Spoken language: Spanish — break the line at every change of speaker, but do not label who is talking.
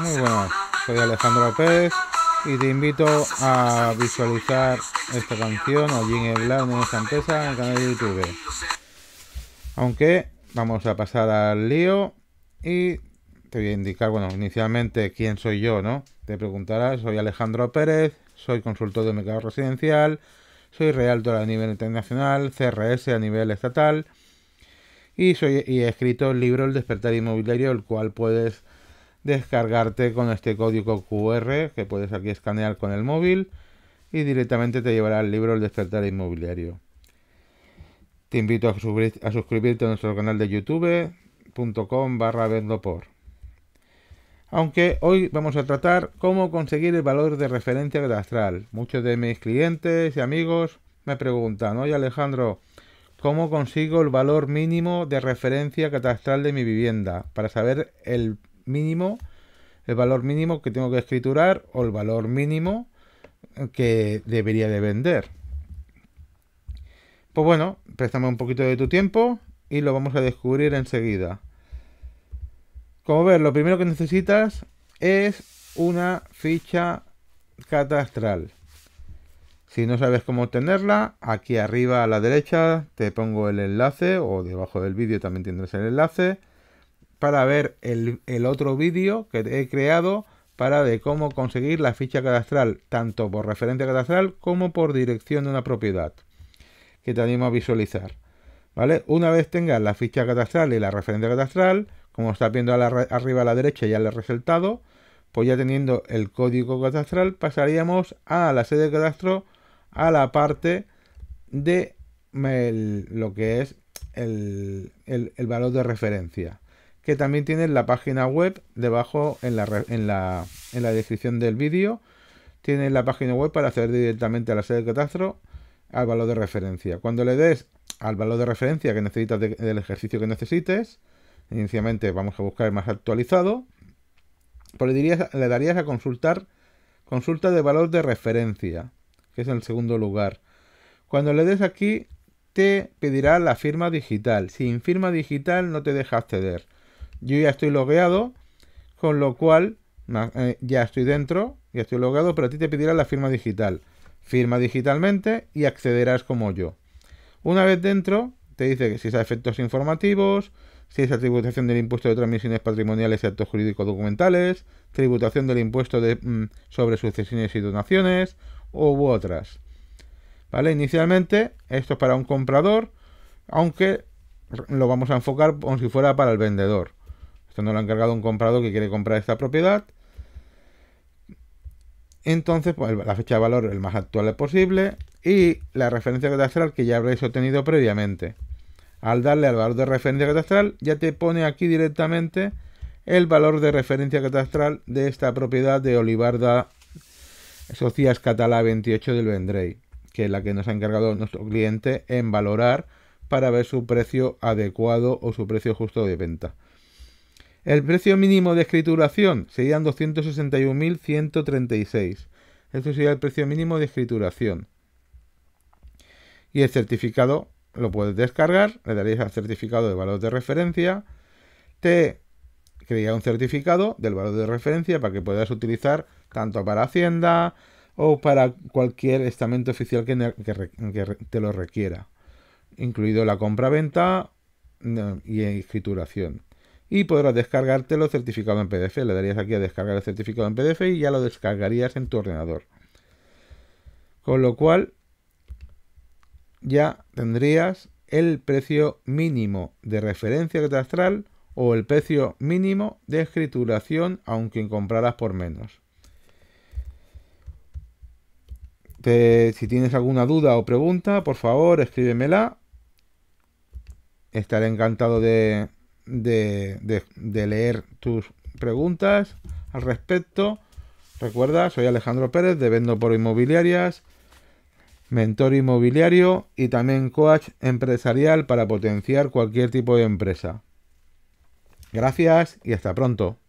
Muy buenas, soy Alejandro Pérez y te invito a visualizar esta canción allí en el lado de nuestra empresa en el canal de YouTube. Aunque vamos a pasar al lío y te voy a indicar, bueno, inicialmente quién soy yo, ¿no? Te preguntarás, soy Alejandro Pérez, soy consultor de mercado residencial, soy realtor a nivel internacional, CRS a nivel estatal y, soy, y he escrito el libro El despertar inmobiliario, el cual puedes descargarte con este código QR que puedes aquí escanear con el móvil y directamente te llevará al libro El despertar inmobiliario. Te invito a, suscribirte a nuestro canal de youtube.com barra por. Aunque hoy vamos a tratar cómo conseguir el valor de referencia catastral. Muchos de mis clientes y amigos me preguntan, oye Alejandro, ¿cómo consigo el valor mínimo de referencia catastral de mi vivienda? Para saber el mínimo, el valor mínimo que tengo que escriturar o el valor mínimo que debería de vender. Pues bueno, préstame un poquito de tu tiempo y lo vamos a descubrir enseguida. Como ver lo primero que necesitas es una ficha catastral. Si no sabes cómo obtenerla, aquí arriba a la derecha te pongo el enlace o debajo del vídeo también tendrás el enlace para ver el, otro vídeo que he creado para de cómo conseguir la ficha cadastral, tanto por referencia cadastral como por dirección de una propiedad, que te animo a visualizar. ¿Vale? Una vez tengas la ficha cadastral y la referencia cadastral, como está viendo arriba a la derecha ya le he resaltado, pues ya teniendo el código catastral pasaríamos a la sede de cadastro, a la parte de lo que es el valor de referencia que también tienen la página web debajo en la, en la, descripción del vídeo. Tienen la página web para acceder directamente a la sede de catastro al valor de referencia. Cuando le des al valor de referencia que necesitas del ejercicio que necesites, inicialmente vamos a buscar el más actualizado, pues le, darías a consultar consulta de valor de referencia, que es el segundo lugar. Cuando le des aquí, te pedirá la firma digital. Sin firma digital no te deja acceder. Yo ya estoy logueado, con lo cual eh, ya estoy dentro, ya estoy logueado, pero a ti te pedirá la firma digital. Firma digitalmente y accederás como yo. Una vez dentro, te dice que si es a efectos informativos, si es a tributación del impuesto de transmisiones patrimoniales y actos jurídicos documentales, tributación del impuesto de, mm, sobre sucesiones y donaciones, u otras. ¿Vale? Inicialmente, esto es para un comprador, aunque lo vamos a enfocar como si fuera para el vendedor no lo ha encargado un comprador que quiere comprar esta propiedad. Entonces, pues, la fecha de valor el más actual posible y la referencia catastral que ya habréis obtenido previamente. Al darle al valor de referencia catastral, ya te pone aquí directamente el valor de referencia catastral de esta propiedad de Olivarda Socias Catalá 28 del Vendrey, que es la que nos ha encargado nuestro cliente en valorar para ver su precio adecuado o su precio justo de venta. El precio mínimo de escrituración serían 261.136. Eso sería el precio mínimo de escrituración. Y el certificado lo puedes descargar, le daréis al certificado de valor de referencia, te crea un certificado del valor de referencia para que puedas utilizar tanto para Hacienda o para cualquier estamento oficial que te lo requiera, incluido la compra-venta y escrituración y podrás los certificados en PDF. Le darías aquí a descargar el certificado en PDF y ya lo descargarías en tu ordenador. Con lo cual ya tendrías el precio mínimo de referencia catastral o el precio mínimo de escrituración aunque compraras por menos. si tienes alguna duda o pregunta, por favor escríbemela. Estaré encantado de, de, leer tus preguntas al respecto. Recuerda, soy Alejandro Pérez de Vendo por Inmobiliarias, mentor inmobiliario y también coach empresarial para potenciar cualquier tipo de empresa. Gracias y hasta pronto.